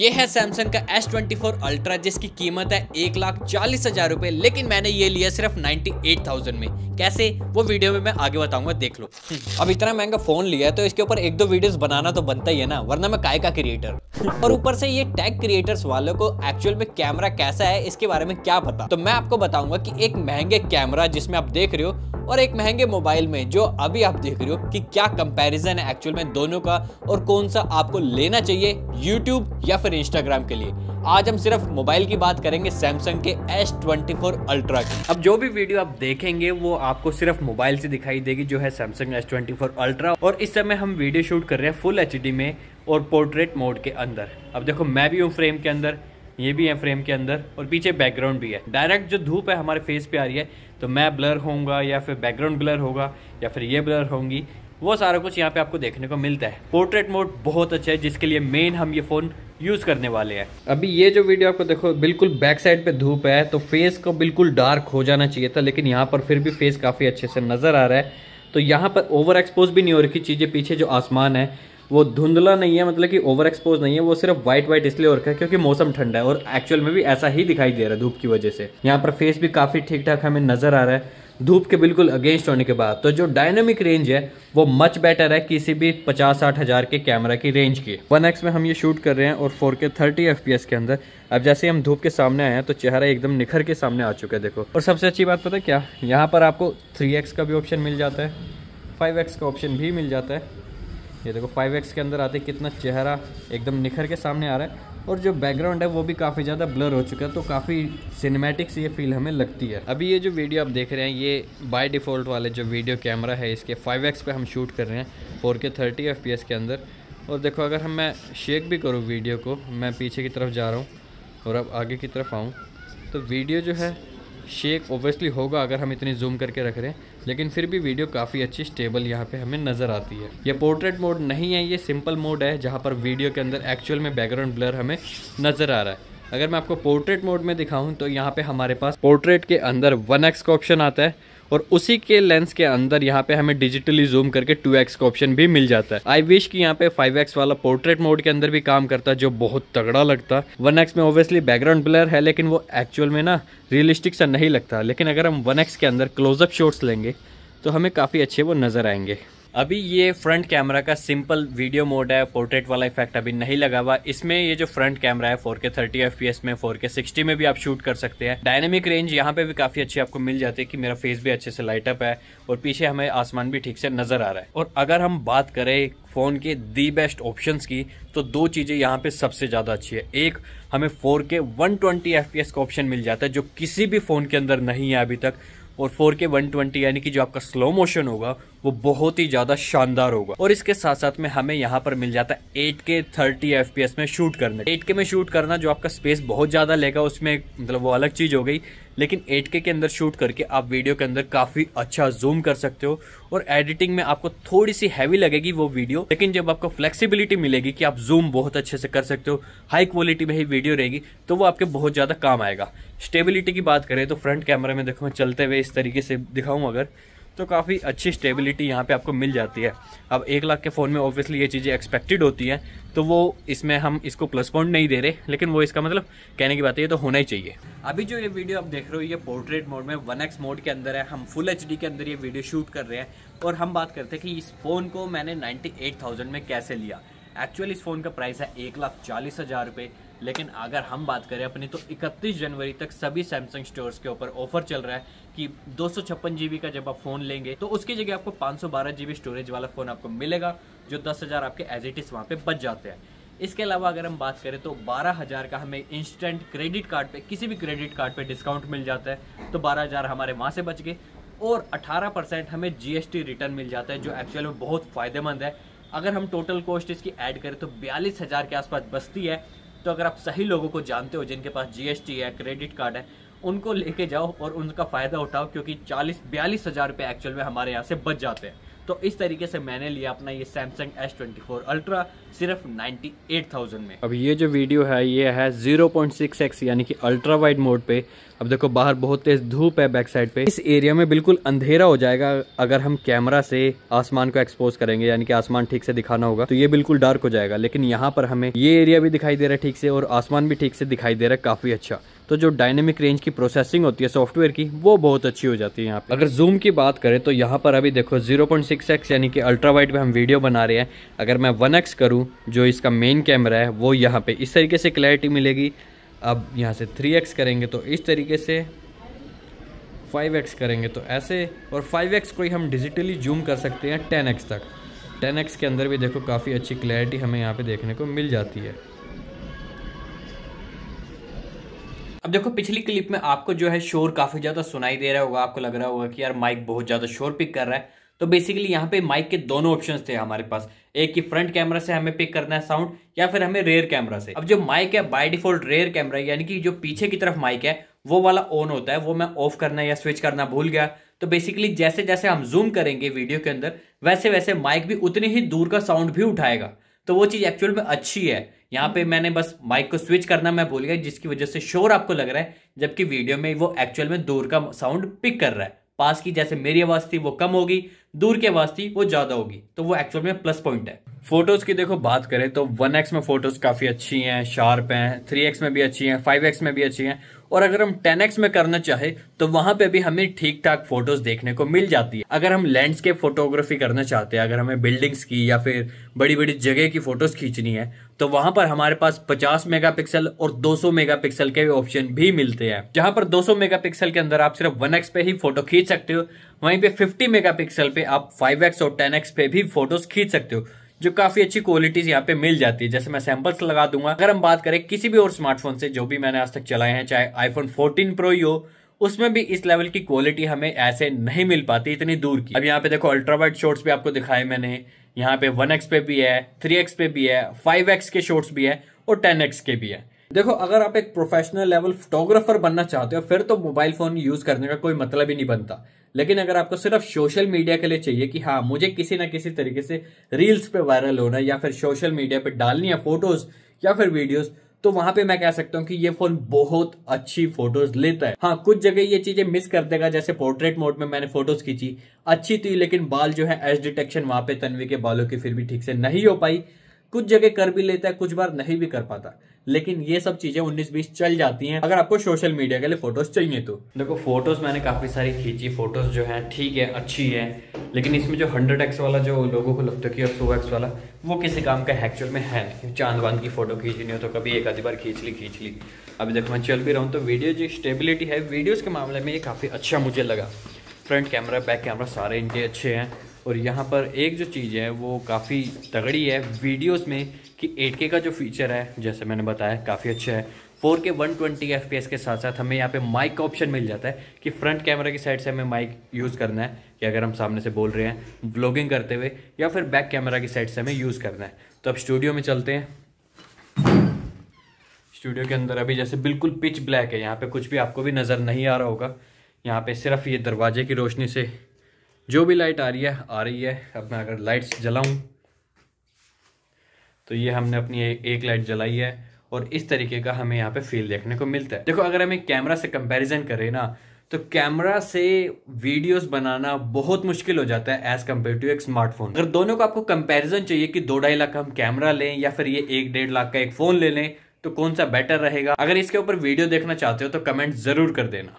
ये है सैमसंग का S24 ट्वेंटी अल्ट्रा जिसकी कीमत है एक लाख चालीस हजार रूपए लेकिन मैंने ये लिया सिर्फ 98,000 में कैसे वो वीडियो में मैं आगे बताऊंगा देख लो अब इतना महंगा फोन लिया है तो इसके ऊपर एक दो वीडियोस बनाना तो बनता ही है ना वरना मैं काय का क्रिएटर और ऊपर से ये टैग क्रिएटर्स वालों को एक्चुअल में कैमरा कैसा है इसके बारे में क्या पता तो मैं आपको बताऊंगा की एक महंगे कैमरा जिसमे आप देख रहे हो और एक महंगे मोबाइल में जो अभी आप देख रहे हो कि क्या कंपैरिजन है एक्चुअल में दोनों का और कौन सा आपको लेना चाहिए यूट्यूब या फिर इंस्टाग्राम के लिए आज हम सिर्फ मोबाइल की बात करेंगे सैमसंग के एस ट्वेंटी फोर अल्ट्रा की अब जो भी वीडियो आप देखेंगे वो आपको सिर्फ मोबाइल से दिखाई देगी जो है सैमसंग फोर अल्ट्रा और इस समय हम वीडियो शूट कर रहे हैं फुल एच में और पोर्ट्रेट मोड के अंदर अब देखो मैं भी हूँ फ्रेम के अंदर ये भी है फ्रेम के अंदर और पीछे बैकग्राउंड भी है डायरेक्ट जो धूप है हमारे फेस पे आ रही है तो मैं ब्लर होऊंगा या फिर बैकग्राउंड ब्लर होगा या फिर ये ब्लर होंगी वो सारा कुछ यहाँ पे आपको देखने को मिलता है पोर्ट्रेट मोड बहुत अच्छा है जिसके लिए मेन हम ये फ़ोन यूज़ करने वाले हैं अभी ये जो वीडियो आपको देखो बिल्कुल बैक साइड पे धूप है तो फेस को बिल्कुल डार्क हो जाना चाहिए था लेकिन यहाँ पर फिर भी फेस काफ़ी अच्छे से नज़र आ रहा है तो यहाँ पर ओवर एक्सपोज भी नहीं हो रखी चीज़ें पीछे जो आसमान है वो धुंधला नहीं है मतलब कि ओवर एक्सपोज नहीं है वो सिर्फ व्हाइट व्हाइट इसलिए हो रखा है क्योंकि मौसम ठंडा है और एक्चुअल में भी ऐसा ही दिखाई दे रहा है धूप की वजह से यहाँ पर फेस भी काफ़ी ठीक ठाक हमें नज़र आ रहा है धूप के बिल्कुल अगेंस्ट होने के बाद तो जो डायनेमिक रेंज है वो मच बेटर है किसी भी पचास साठ हज़ार के कैमरा की रेंज की वन एक्स में हम ये शूट कर रहे हैं और फोर के थर्टी एफ के अंदर अब जैसे हम धूप के सामने आए हैं तो चेहरा एकदम निखर के सामने आ चुका है देखो और सबसे अच्छी बात पता है क्या यहाँ पर आपको थ्री का भी ऑप्शन मिल जाता है फाइव का ऑप्शन भी मिल जाता है ये देखो फाइव के अंदर आते कितना चेहरा एकदम निखर के सामने आ रहा है और जो बैकग्राउंड है वो भी काफ़ी ज़्यादा ब्लर हो चुका है तो काफ़ी सिनेमेटिक्स ये फील हमें लगती है अभी ये जो वीडियो आप देख रहे हैं ये बाय डिफ़ॉल्ट वाले जो वीडियो कैमरा है इसके 5x पे हम शूट कर रहे हैं 4K 30 fps के अंदर और देखो अगर हम मैं शेक भी करूँ वीडियो को मैं पीछे की तरफ जा रहा हूँ और अब आगे की तरफ आऊँ तो वीडियो जो है शेक ओबियसली होगा अगर हम इतनी जूम करके रख रहे हैं लेकिन फिर भी वीडियो काफ़ी अच्छी स्टेबल यहाँ पे हमें नज़र आती है ये पोर्ट्रेट मोड नहीं है ये सिंपल मोड है जहाँ पर वीडियो के अंदर एक्चुअल में बैकग्राउंड ब्लर हमें नज़र आ रहा है अगर मैं आपको पोर्ट्रेट मोड में दिखाऊँ तो यहाँ पर हमारे पास पोर्ट्रेट के अंदर वन एक्स का ऑप्शन आता है और उसी के लेंस के अंदर यहाँ पे हमें डिजिटली जूम करके 2x का ऑप्शन भी मिल जाता है आई विश की यहाँ पे 5x वाला पोर्ट्रेट मोड के अंदर भी काम करता है जो बहुत तगड़ा लगता है 1x में ऑब्वियसली बैकग्राउंड ब्लर है लेकिन वो एक्चुअल में ना रियलिस्टिक सा नहीं लगता लेकिन अगर हम 1x के अंदर क्लोजअप शॉट्स लेंगे तो हमें काफ़ी अच्छे वो नज़र आएंगे अभी ये फ्रंट कैमरा का सिंपल वीडियो मोड है पोर्ट्रेट वाला इफेक्ट अभी नहीं लगा हुआ इसमें ये जो फ्रंट कैमरा है 4K 30 FPS में 4K 60 में भी आप शूट कर सकते हैं डायनेमिक रेंज यहाँ पे भी काफ़ी अच्छी आपको मिल जाती है कि मेरा फेस भी अच्छे से लाइटअप है और पीछे हमें आसमान भी ठीक से नज़र आ रहा है और अगर हम बात करें फ़ोन के दी बेस्ट ऑप्शन की तो दो चीज़ें यहाँ पे सबसे ज़्यादा अच्छी है एक हमें फोर के FPS का ऑप्शन मिल जाता है जो किसी भी फ़ोन के अंदर नहीं है अभी तक और 4K 120 यानी कि जो आपका स्लो मोशन होगा वो बहुत ही ज़्यादा शानदार होगा और इसके साथ साथ में हमें यहाँ पर मिल जाता है eight K thirty F P S में शूट करने एट के में शूट करना जो आपका स्पेस बहुत ज़्यादा लेगा उसमें मतलब वो अलग चीज़ हो गई लेकिन 8K के अंदर शूट करके आप वीडियो के अंदर काफ़ी अच्छा जूम कर सकते हो और एडिटिंग में आपको थोड़ी सी हैवी लगेगी वो वीडियो लेकिन जब आपको फ्लेक्सिबिलिटी मिलेगी कि आप जूम बहुत अच्छे से कर सकते हो हाई क्वालिटी में ही वीडियो रहेगी तो वो आपके बहुत ज़्यादा काम आएगा स्टेबिलिटी की बात करें तो फ्रंट कैमरे में देखो मैं चलते हुए इस तरीके से दिखाऊँ अगर तो काफ़ी अच्छी स्टेबिलिटी यहाँ पे आपको मिल जाती है अब एक लाख के फ़ोन में ऑब्वियसली ये चीज़ें एक्सपेक्टेड होती हैं तो वो इसमें हम इसको प्लस पॉइंट नहीं दे रहे लेकिन वो इसका मतलब कहने की बात है ये तो होना ही चाहिए अभी जो ये वीडियो आप देख रहे हो ये पोर्ट्रेट मोड में वन एक्स मोड के अंदर है हम फुल एच के अंदर ये वीडियो शूट कर रहे हैं और हम बात करते हैं कि इस फ़ोन को मैंने नाइन्टी में कैसे लिया एक्चुअली इस फ़ोन का प्राइस है एक लाख चालीस हज़ार रुपये लेकिन अगर हम बात करें अपनी तो 31 जनवरी तक सभी सैमसंग स्टोर्स के ऊपर ऑफर चल रहा है कि दो जीबी का जब आप फ़ोन लेंगे तो उसकी जगह आपको पाँच सौ स्टोरेज वाला फ़ोन आपको मिलेगा जो दस आपके एज इट इज़ वहाँ पर बच जाते हैं इसके अलावा अगर हम बात करें तो बारह हज़ार का हमें इंस्टेंट क्रेडिट कार्ड पे किसी भी क्रेडिट कार्ड पे डिस्काउंट मिल जाता है तो बारह हज़ार हमारे वहाँ से बच गए और 18 परसेंट हमें जीएसटी रिटर्न मिल जाता है जो एक्चुअल में बहुत फ़ायदेमंद है अगर हम टोटल कॉस्ट इसकी ऐड करें तो बयालीस हज़ार के आसपास बचती है तो अगर आप सही लोगों को जानते हो जिनके पास जीएसटी है क्रेडिट कार्ड है उनको लेके जाओ और उनका फ़ायदा उठाओ क्योंकि चालीस बयालीस हज़ार रुपए एक्चुअल में हमारे यहाँ से बच जाते हैं तो इस तरीके से मैंने लिया अपना ये Samsung S twenty four Ultra सिर्फ 98,000 में अब ये जो वीडियो है ये है 0.6x यानी कि अल्ट्रा वाइड मोड पे अब देखो बाहर बहुत तेज़ धूप है बैक साइड पे इस एरिया में बिल्कुल अंधेरा हो जाएगा अगर हम कैमरा से आसमान को एक्सपोज करेंगे यानी कि आसमान ठीक से दिखाना होगा तो ये बिल्कुल डार्क हो जाएगा लेकिन यहाँ पर हमें ये एरिया भी दिखाई दे रहा है ठीक से और आसमान भी ठीक से दिखाई दे रहा है काफ़ी अच्छा तो जो डायनेमिक रेंज की प्रोसेसिंग होती है सॉफ्टवेयर की वो बहुत अच्छी हो जाती है यहाँ पर अगर जूम की बात करें तो यहाँ पर अभी देखो 0.6x यानी कि अल्ट्रा वाइट पर हम वीडियो बना रहे हैं अगर मैं वन करूँ जो इसका मेन कैमरा है वो यहाँ पर इस तरीके से क्लैरिटी मिलेगी अब यहाँ से थ्री करेंगे तो इस तरीके से 5x करेंगे तो ऐसे और 5x को ही हम डिजिटली जूम कर सकते हैं 10x तक 10x के अंदर भी देखो काफ़ी अच्छी क्लैरिटी हमें यहाँ पे देखने को मिल जाती है अब देखो पिछली क्लिप में आपको जो है शोर काफ़ी ज़्यादा सुनाई दे रहा होगा आपको लग रहा होगा कि यार माइक बहुत ज़्यादा शोर पिक कर रहा है तो बेसिकली यहाँ पे माइक के दोनों ऑप्शन थे हमारे पास एक की फ्रंट कैमरा से हमें पिक करना है साउंड या फिर हमें रेयर कैमरा से अब जो माइक है बाय डिफॉल्ट रेयर कैमरा यानी कि जो पीछे की तरफ माइक है वो वाला ऑन होता है वो मैं ऑफ करना या स्विच करना भूल गया तो बेसिकली जैसे जैसे हम जूम करेंगे वीडियो के अंदर वैसे वैसे माइक भी उतनी ही दूर का साउंड भी उठाएगा तो वो चीज़ एक्चुअल में अच्छी है यहाँ पे मैंने बस माइक को स्विच करना मैं भूल गया जिसकी वजह से शोर आपको लग रहा है जबकि वीडियो में वो एक्चुअल में दूर का साउंड पिक कर रहा है पास की जैसे मेरी आवाज़ थी वो कम होगी दूर के वास्ते वो ज़्यादा होगी तो वो एक्चुअल में प्लस पॉइंट है फोटोज़ की देखो बात करें तो वन एक्स में फोटोज़ काफ़ी अच्छी हैं शार्प हैं थ्री एक्स में भी अच्छी हैं फाइव एक्स में भी अच्छी हैं और अगर हम 10x में करना चाहे तो वहां पे भी हमें ठीक ठाक फोटोज देखने को मिल जाती है अगर हम लैंडस्केप फोटोग्राफी करना चाहते हैं अगर हमें बिल्डिंग्स की या फिर बड़ी बड़ी जगह की फोटोज खींचनी है तो वहां पर हमारे पास 50 मेगापिक्सल और 200 मेगापिक्सल के ऑप्शन भी मिलते हैं जहां पर 200 मेगापिक्सल के अंदर आप सिर्फ वन पे ही फोटो खींच सकते हो वहीं पे 50 मेगापिक्सल पे आप 5x और 10x पे भी फोटोज खींच सकते हो जो काफी अच्छी क्वालिटीज यहाँ पे मिल जाती है जैसे मैं सैंपल्स लगा दूंगा अगर हम बात करें किसी भी और स्मार्टफोन से जो भी मैंने आज तक चलाए हैं चाहे आईफोन फोर्टीन प्रो ही हो उसमें भी इस लेवल की क्वालिटी हमें ऐसे नहीं मिल पाती इतनी दूर की अब यहाँ पे देखो अल्ट्रा वाइट शॉर्ट्स भी आपको दिखाए मैंने यहाँ पे वन पे भी है थ्री पे भी है फाइव के शॉर्ट्स भी है और टेन के भी है देखो अगर आप एक प्रोफेशनल लेवल फोटोग्राफर बनना चाहते हो फिर तो मोबाइल फोन यूज करने का कोई मतलब ही नहीं बनता लेकिन अगर आपको सिर्फ सोशल मीडिया के लिए चाहिए कि हाँ मुझे किसी ना किसी तरीके से रील्स पे वायरल होना है या फिर सोशल मीडिया पे डालनी है फोटोज या फिर वीडियोस तो वहां पे मैं कह सकता हूँ कि ये फोन बहुत अच्छी फोटोज लेता है हाँ कुछ जगह ये चीजें मिस कर देगा जैसे पोर्ट्रेट मोड में मैंने फोटोज खींची अच्छी थी लेकिन बाल जो है एज डिटेक्शन वहां पे तनवी के बालों की फिर भी ठीक से नहीं हो पाई कुछ जगह कर भी लेता है कुछ बार नहीं भी कर पाता लेकिन ये सब चीजें उन्नीस बीस चल जाती हैं अगर आपको सोशल मीडिया के लिए फोटोज चाहिए तो देखो फोटोज मैंने काफी सारी खींची फोटोज जो है ठीक है अच्छी है लेकिन इसमें जो हंड्रेड एक्स वाला जो लोगों को लगता है कि सौ एक्स वाला वो किसी काम का एक्चुअल में है चांद वांद की फोटो खींचनी हो तो कभी एक आधी बार खींच ली खींच ली अभी देखो मैं चल भी रहा हूँ तो वीडियो जो स्टेबिलिटी है वीडियोज़ के मामले में ये काफ़ी अच्छा मुझे लगा फ्रंट कैमरा बैक कैमरा सारे इनके अच्छे हैं और यहाँ पर एक जो चीज़ है वो काफ़ी तगड़ी है वीडियोस में कि 8K का जो फीचर है जैसे मैंने बताया काफ़ी अच्छा है 4K 120 FPS के साथ साथ हमें यहाँ पे माइक का ऑप्शन मिल जाता है कि फ्रंट कैमरा की साइड से हमें माइक यूज़ करना है कि अगर हम सामने से बोल रहे हैं ब्लॉगिंग करते हुए या फिर बैक कैमरा की साइड से हमें यूज़ करना है तो अब स्टूडियो में चलते हैं स्टूडियो के अंदर अभी जैसे बिल्कुल पिच ब्लैक है यहाँ पर कुछ भी आपको भी नज़र नहीं आ रहा होगा यहाँ पे सिर्फ ये दरवाजे की रोशनी से जो भी लाइट आ रही है आ रही है अब मैं अगर लाइट्स जलाऊं तो ये हमने अपनी ए, एक लाइट जलाई है और इस तरीके का हमें यहाँ पे फील देखने को मिलता है देखो अगर हम एक कैमरा से कंपैरिजन करें ना तो कैमरा से वीडियोस बनाना बहुत मुश्किल हो जाता है एज कम्पेयर टू एक स्मार्टफोन अगर दोनों का आपको कंपेरिजन चाहिए कि दो ढाई लाख का हम कैमरा लें या फिर ये एक डेढ़ लाख का एक फोन ले लें तो कौन सा बेटर रहेगा अगर इसके ऊपर वीडियो देखना चाहते हो तो कमेंट जरूर कर देना